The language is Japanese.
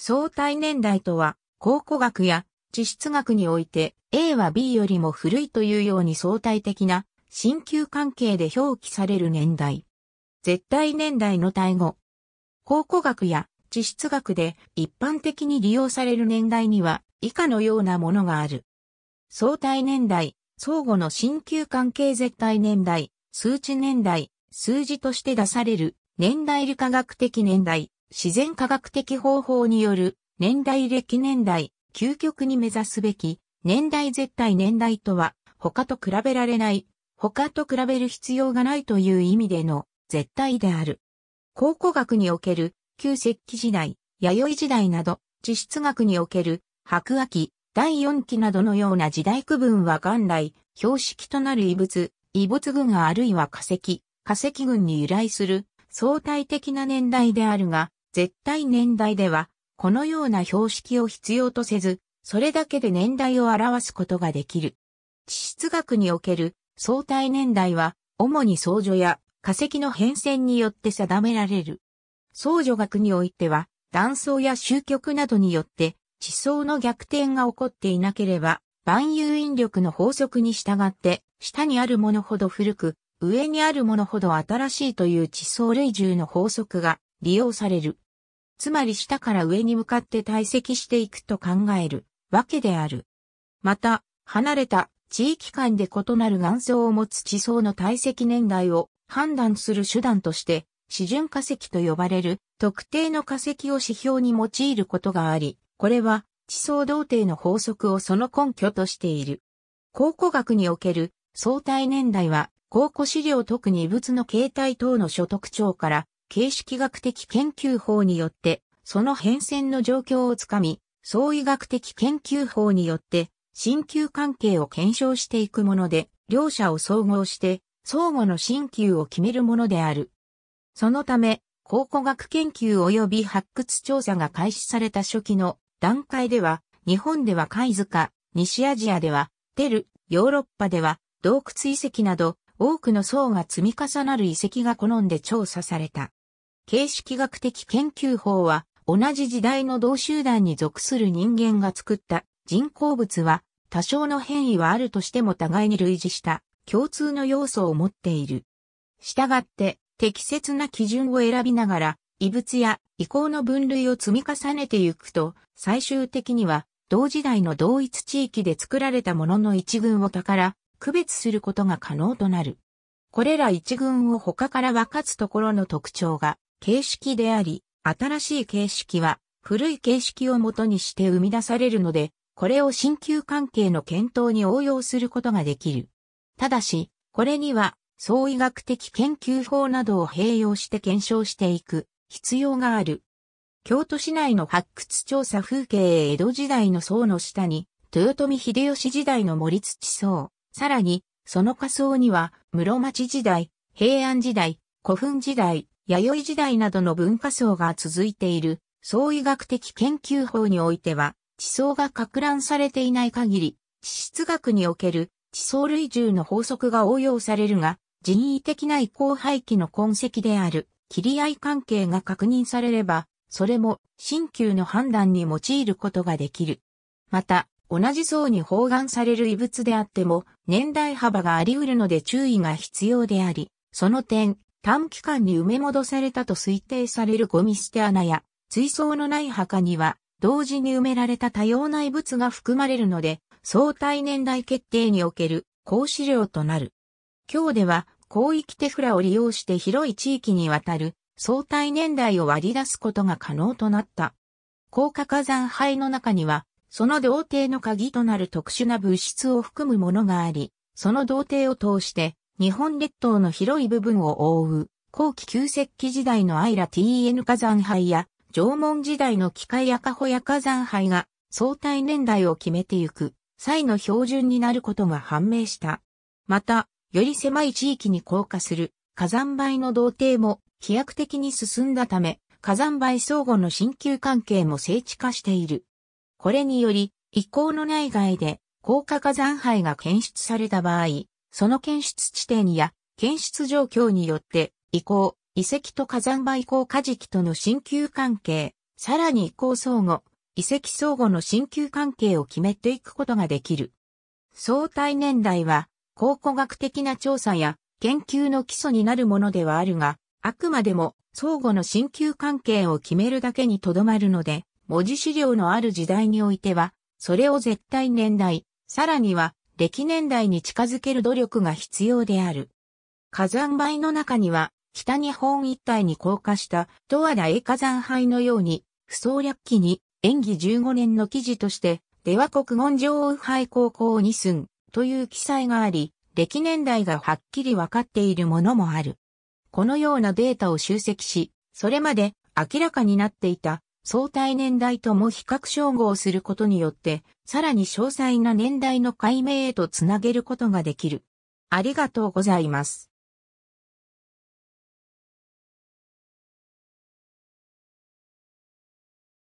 相対年代とは、考古学や地質学において A は B よりも古いというように相対的な新旧関係で表記される年代。絶対年代の対語。考古学や地質学で一般的に利用される年代には以下のようなものがある。相対年代、相互の新旧関係絶対年代、数値年代、数字として出される年代理科学的年代、自然科学的方法による年代歴年代、究極に目指すべき年代絶対年代とは他と比べられない、他と比べる必要がないという意味での絶対である。考古学における旧石器時代、弥生時代など、地質学における白亜紀、第四期などのような時代区分は元来、標識となる遺物、遺物群があるいは化石、化石群に由来する相対的な年代であるが、絶対年代では、このような標識を必要とせず、それだけで年代を表すことができる。地質学における相対年代は、主に相除や化石の変遷によって定められる。相除学においては、断層や終局などによって、地層の逆転が起こっていなければ、万有引力の法則に従って、下にあるものほど古く、上にあるものほど新しいという地層類重の法則が利用される。つまり下から上に向かって堆積していくと考えるわけである。また、離れた地域間で異なる岩層を持つ地層の堆積年代を判断する手段として、示準化石と呼ばれる特定の化石を指標に用いることがあり、これは地層同定の法則をその根拠としている。考古学における相対年代は考古資料特に異物の形態等の所得長から形式学的研究法によって、その変遷の状況をつかみ、相違学的研究法によって、新旧関係を検証していくもので、両者を総合して、相互の新旧を決めるものである。そのため、考古学研究及び発掘調査が開始された初期の段階では、日本では貝塚、西アジアでは、テル、ヨーロッパでは、洞窟遺跡など、多くの層が積み重なる遺跡が好んで調査された。形式学的研究法は、同じ時代の同集団に属する人間が作った人工物は、多少の変異はあるとしても互いに類似した共通の要素を持っている。したがって、適切な基準を選びながら、異物や移行の分類を積み重ねていくと、最終的には、同時代の同一地域で作られたものの一群を宝、区別することが可能となる。これら一群を他から分かつところの特徴が、形式であり、新しい形式は古い形式をもとにして生み出されるので、これを新旧関係の検討に応用することができる。ただし、これには創医学的研究法などを併用して検証していく必要がある。京都市内の発掘調査風景へ江戸時代の層の下に、豊臣秀吉時代の森土層、さらに、その仮想には、室町時代、平安時代、古墳時代、弥生時代などの文化層が続いている、総医学的研究法においては、地層が拡乱されていない限り、地質学における地層類重の法則が応用されるが、人為的な移行廃棄の痕跡である、切り合い関係が確認されれば、それも、新旧の判断に用いることができる。また、同じ層に包含される異物であっても、年代幅があり得るので注意が必要であり、その点、短期間に埋め戻されたと推定されるゴミ捨て穴や、水槽のない墓には、同時に埋められた多様な遺物が含まれるので、相対年代決定における講資料となる。今日では、広域テフラを利用して広い地域にわたる相対年代を割り出すことが可能となった。高架火山灰の中には、その童貞の鍵となる特殊な物質を含むものがあり、その童貞を通して日本列島の広い部分を覆う、後期旧石器時代のアイラ TN 火山灰や、縄文時代の機械赤穂や火山灰が、相対年代を決めてゆく、際の標準になることが判明した。また、より狭い地域に降下する火山灰の同定も飛躍的に進んだため、火山灰相互の新旧関係も聖地化している。これにより、遺構の内外で、高下火山灰が検出された場合、その検出地点や検出状況によって、移行、遺跡と火山灰鉱火事器との新旧関係、さらに移行相互、遺跡相互の新旧関係を決めていくことができる。相対年代は、考古学的な調査や研究の基礎になるものではあるが、あくまでも相互の新旧関係を決めるだけにとどまるので、文字資料のある時代においては、それを絶対年代、さらには歴年代に近づける努力が必要である。火山灰の中には、北日本一帯に降下した十和田栄火山灰のように、不創略記に、演技15年の記事として、出は、国言上右廃高校2寸という記載があり、歴年代がはっきり分かっているものもある。このようなデータを集積し、それまで明らかになっていた相対年代とも比較称号することによって、さらに詳細な年代の解明へとつなげることができる。ありがとうございます。